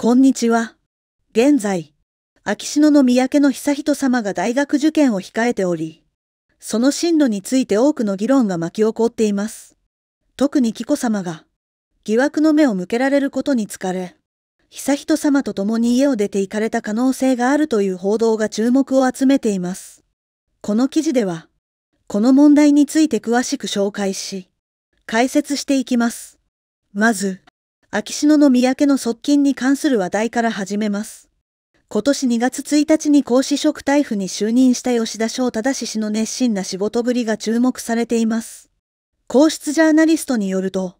こんにちは。現在、秋篠宮家の悠仁さまが大学受験を控えており、その進路について多くの議論が巻き起こっています。特に紀子さまが、疑惑の目を向けられることに疲れ、悠仁さまと共に家を出て行かれた可能性があるという報道が注目を集めています。この記事では、この問題について詳しく紹介し、解説していきます。まず、秋篠宮家の側近に関する話題から始めます。今年2月1日に皇嗣職大夫に就任した吉田翔忠氏の熱心な仕事ぶりが注目されています。皇室ジャーナリストによると、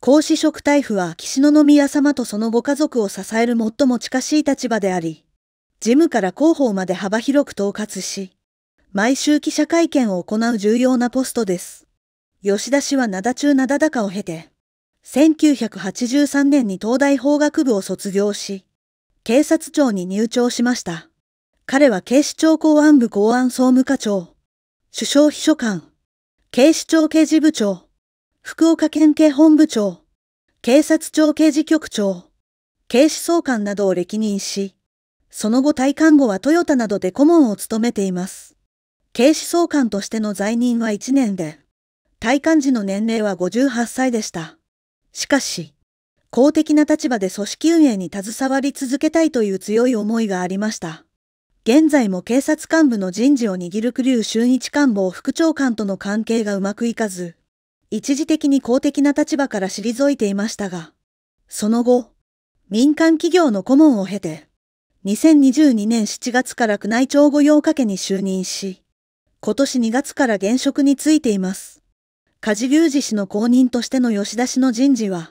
皇嗣職大夫は秋篠宮様とそのご家族を支える最も近しい立場であり、事務から広報まで幅広く統括し、毎週記者会見を行う重要なポストです。吉田氏は灘中灘高を経て、1983年に東大法学部を卒業し、警察庁に入庁しました。彼は警視庁公安部公安総務課長、首相秘書官、警視庁刑事部長、福岡県警本部長、警察庁刑事局長、警視総監などを歴任し、その後退官後はトヨタなどで顧問を務めています。警視総監としての在任は1年で、退官時の年齢は58歳でした。しかし、公的な立場で組織運営に携わり続けたいという強い思いがありました。現在も警察幹部の人事を握るクリュー州日官房副長官との関係がうまくいかず、一時的に公的な立場から退いていましたが、その後、民間企業の顧問を経て、2022年7月から宮内庁御用掛けに就任し、今年2月から現職に就いています。梶裕二氏の後任としての吉田氏の人事は、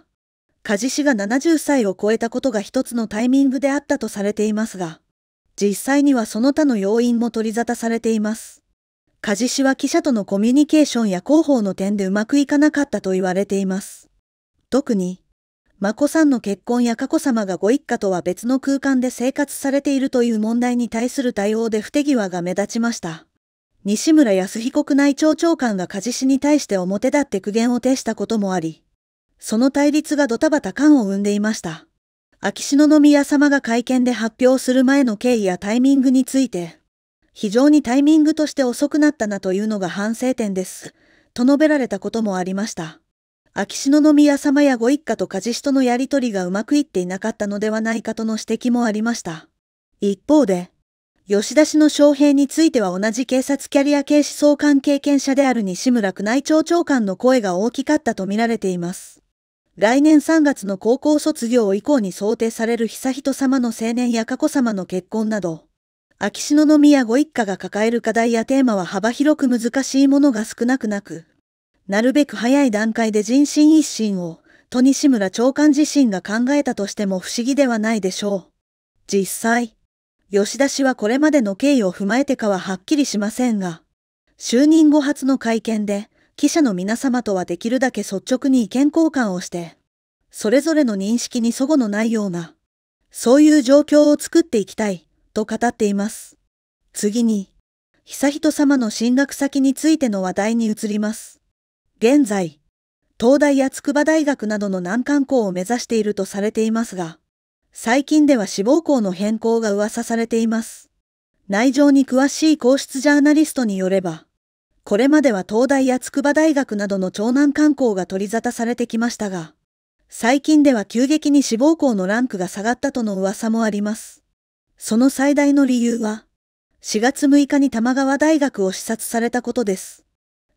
梶氏が70歳を超えたことが一つのタイミングであったとされていますが、実際にはその他の要因も取り沙汰されています。梶氏は記者とのコミュニケーションや広報の点でうまくいかなかったと言われています。特に、眞子さんの結婚や佳子さまがご一家とは別の空間で生活されているという問題に対する対応で不手際が目立ちました。西村康彦国内庁長官が梶氏に対して表立って苦言を呈したこともあり、その対立がドタバタ感を生んでいました。秋篠宮様が会見で発表する前の経緯やタイミングについて、非常にタイミングとして遅くなったなというのが反省点です、と述べられたこともありました。秋篠宮様やご一家と梶氏とのやりとりがうまくいっていなかったのではないかとの指摘もありました。一方で、吉田氏の招聘については同じ警察キャリア警視総監経験者である西村宮内庁長官の声が大きかったとみられています。来年3月の高校卒業以降に想定される悠仁さまの青年や佳子さまの結婚など、秋篠宮ご一家が抱える課題やテーマは幅広く難しいものが少なくなく、なるべく早い段階で人心一心を、と西村長官自身が考えたとしても不思議ではないでしょう。実際、吉田氏はこれまでの経緯を踏まえてかははっきりしませんが、就任後初の会見で、記者の皆様とはできるだけ率直に意見交換をして、それぞれの認識に齟齬のないような、そういう状況を作っていきたい、と語っています。次に、悠仁様の進学先についての話題に移ります。現在、東大や筑波大学などの難関校を目指しているとされていますが、最近では志望校の変更が噂されています。内情に詳しい皇室ジャーナリストによれば、これまでは東大や筑波大学などの長男観光が取り沙汰されてきましたが、最近では急激に志望校のランクが下がったとの噂もあります。その最大の理由は、4月6日に玉川大学を視察されたことです。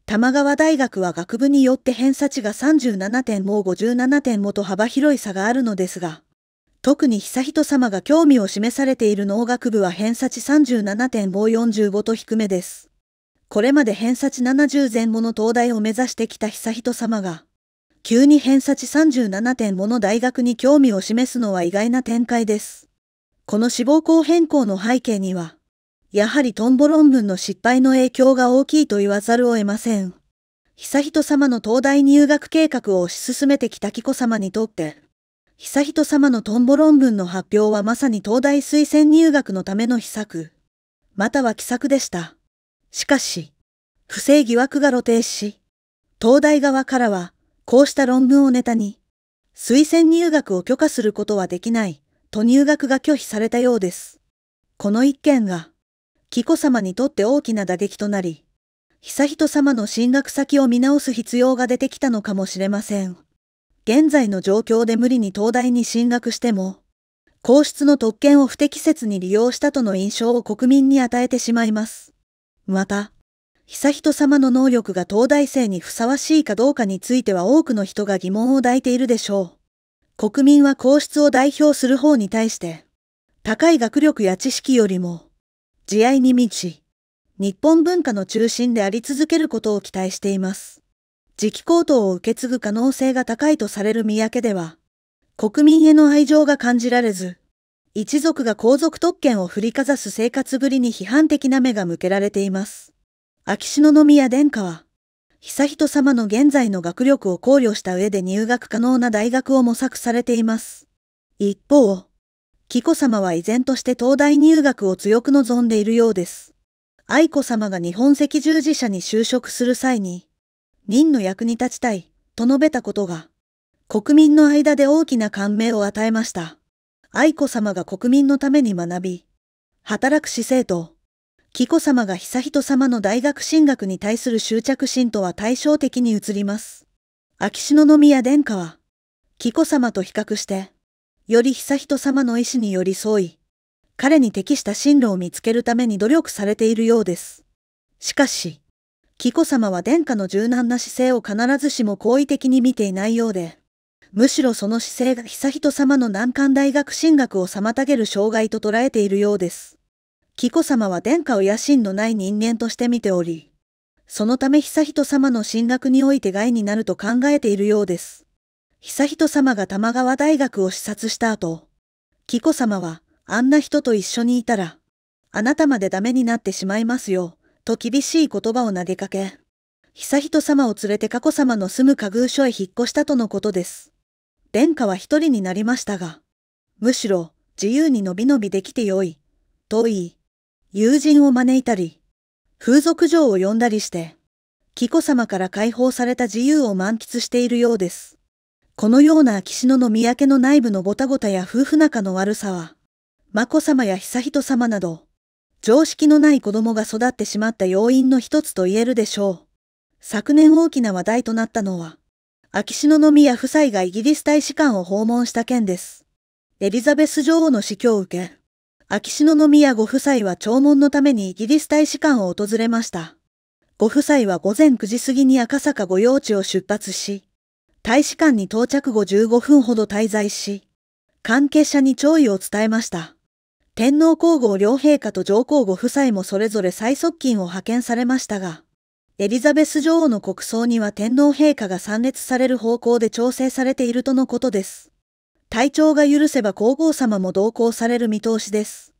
玉川大学は学部によって偏差値が37点も57点もと幅広い差があるのですが、特に悠仁さまが興味を示されている農学部は偏差値37.545と低めです。これまで偏差値70前後の東大を目指してきた悠仁さまが、急に偏差値3 7もの大学に興味を示すのは意外な展開です。この志望校変更の背景には、やはりトンボ論文の失敗の影響が大きいと言わざるを得ません。悠仁さまの東大入学計画を推し進めてきた紀子さまにとって、悠仁さまのトンボ論文の発表はまさに東大推薦入学のための秘策、または奇策でした。しかし、不正疑惑が露呈し、東大側からは、こうした論文をネタに、推薦入学を許可することはできない、と入学が拒否されたようです。この一件が、紀子様にとって大きな打撃となり、悠仁さまの進学先を見直す必要が出てきたのかもしれません。現在の状況で無理に東大に進学しても、皇室の特権を不適切に利用したとの印象を国民に与えてしまいます。また、悠仁さまの能力が東大生にふさわしいかどうかについては多くの人が疑問を抱いているでしょう。国民は皇室を代表する方に対して、高い学力や知識よりも、慈愛に満ち、日本文化の中心であり続けることを期待しています。次期高統を受け継ぐ可能性が高いとされる三宅では、国民への愛情が感じられず、一族が皇族特権を振りかざす生活ぶりに批判的な目が向けられています。秋篠宮殿下は、悠仁様の現在の学力を考慮した上で入学可能な大学を模索されています。一方、紀子様は依然として東大入学を強く望んでいるようです。愛子様が日本赤十字社に就職する際に、人の役に立ちたい、と述べたことが、国民の間で大きな感銘を与えました。愛子様が国民のために学び、働く姿勢と、紀子様が悠仁様の大学進学に対する執着心とは対照的に移ります。秋篠宮殿下は、紀子様と比較して、より悠仁様の意思に寄り添い、彼に適した進路を見つけるために努力されているようです。しかし、紀子さまは殿下の柔軟な姿勢を必ずしも好意的に見ていないようで、むしろその姿勢が悠仁さまの難関大学進学を妨げる障害と捉えているようです。紀子さまは殿下を野心のない人間として見ており、そのため悠仁さまの進学において害になると考えているようです。悠仁さまが玉川大学を視察した後、紀子さまは、あんな人と一緒にいたら、あなたまでダメになってしまいますよ。と厳しい言葉を投げかけ、悠仁さまを連れて佳子さまの住む家宮所へ引っ越したとのことです。殿下は一人になりましたが、むしろ自由にのびのびできてよい、と言い、友人を招いたり、風俗嬢を呼んだりして、紀子さまから解放された自由を満喫しているようです。このような秋篠宮家の内部のごたごたや夫婦仲の悪さは、眞子さまや悠仁さまなど、常識のない子供が育ってしまった要因の一つと言えるでしょう。昨年大きな話題となったのは、秋篠宮夫妻がイギリス大使館を訪問した件です。エリザベス女王の死去を受け、秋篠宮ご夫妻は弔問のためにイギリス大使館を訪れました。ご夫妻は午前9時過ぎに赤坂御用地を出発し、大使館に到着後15分ほど滞在し、関係者に弔意を伝えました。天皇皇后両陛下と上皇后夫妻もそれぞれ最側近を派遣されましたが、エリザベス女王の国葬には天皇陛下が参列される方向で調整されているとのことです。体調が許せば皇后様も同行される見通しです。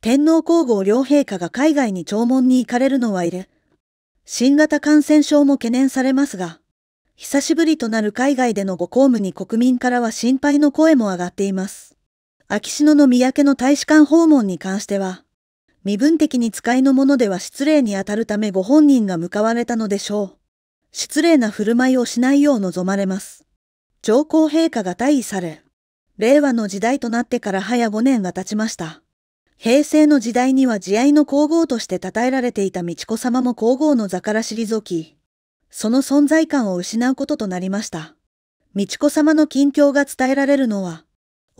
天皇皇后両陛下が海外に弔問に行かれるのはいれ、新型感染症も懸念されますが、久しぶりとなる海外でのご公務に国民からは心配の声も上がっています。秋篠宮家の大使館訪問に関しては、身分的に使いのものでは失礼にあたるためご本人が向かわれたのでしょう。失礼な振る舞いをしないよう望まれます。上皇陛下が退位され、令和の時代となってから早5年が経ちました。平成の時代には慈愛の皇后として称えられていた美智子様も皇后の座から退き、その存在感を失うこととなりました。美智子様の近況が伝えられるのは、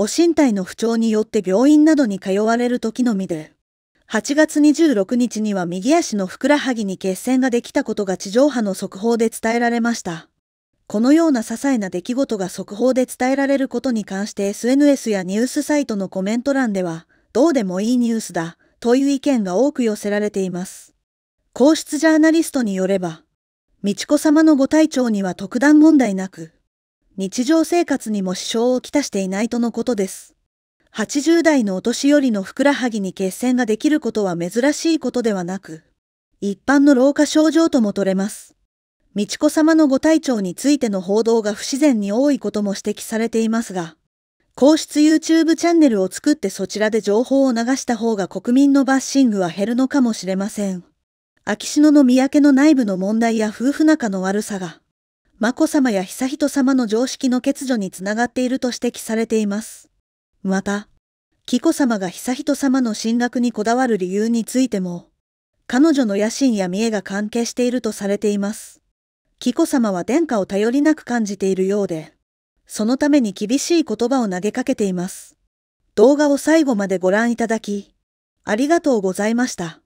お身体の不調によって病院などに通われる時のみで、8月26日には右足のふくらはぎに血栓ができたことが地上波の速報で伝えられました。このような些細な出来事が速報で伝えられることに関して SNS やニュースサイトのコメント欄では、どうでもいいニュースだ、という意見が多く寄せられています。皇室ジャーナリストによれば、美智子様のご体調には特段問題なく、日常生活にも支障をきたしていないとのことです。80代のお年寄りのふくらはぎに血栓ができることは珍しいことではなく、一般の老化症状とも取れます。美智子様のご体調についての報道が不自然に多いことも指摘されていますが、皇室 YouTube チャンネルを作ってそちらで情報を流した方が国民のバッシングは減るのかもしれません。秋篠宮家の内部の問題や夫婦仲の悪さが、眞子さまや悠仁さまの常識の欠如につながっていると指摘されています。また、紀子さまが悠仁さまの進学にこだわる理由についても、彼女の野心や見栄が関係しているとされています。紀子さまは殿下を頼りなく感じているようで、そのために厳しい言葉を投げかけています。動画を最後までご覧いただき、ありがとうございました。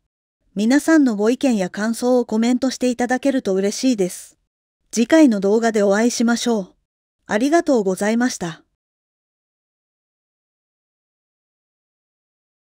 皆さんのご意見や感想をコメントしていただけると嬉しいです。次回の動画でお会いしましょう。ありがとうございました。